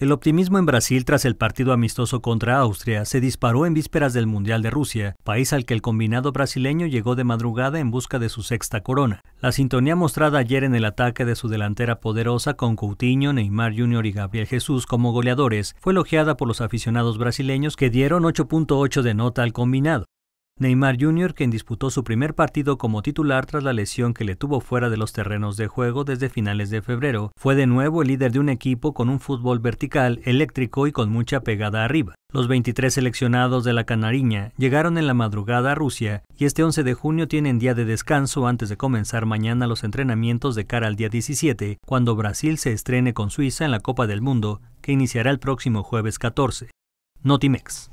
El optimismo en Brasil tras el partido amistoso contra Austria se disparó en vísperas del Mundial de Rusia, país al que el combinado brasileño llegó de madrugada en busca de su sexta corona. La sintonía mostrada ayer en el ataque de su delantera poderosa con Coutinho, Neymar Jr. y Gabriel Jesús como goleadores fue elogiada por los aficionados brasileños que dieron 8.8 de nota al combinado. Neymar Jr., quien disputó su primer partido como titular tras la lesión que le tuvo fuera de los terrenos de juego desde finales de febrero, fue de nuevo el líder de un equipo con un fútbol vertical, eléctrico y con mucha pegada arriba. Los 23 seleccionados de la Canariña llegaron en la madrugada a Rusia y este 11 de junio tienen día de descanso antes de comenzar mañana los entrenamientos de cara al día 17, cuando Brasil se estrene con Suiza en la Copa del Mundo, que iniciará el próximo jueves 14. Notimex.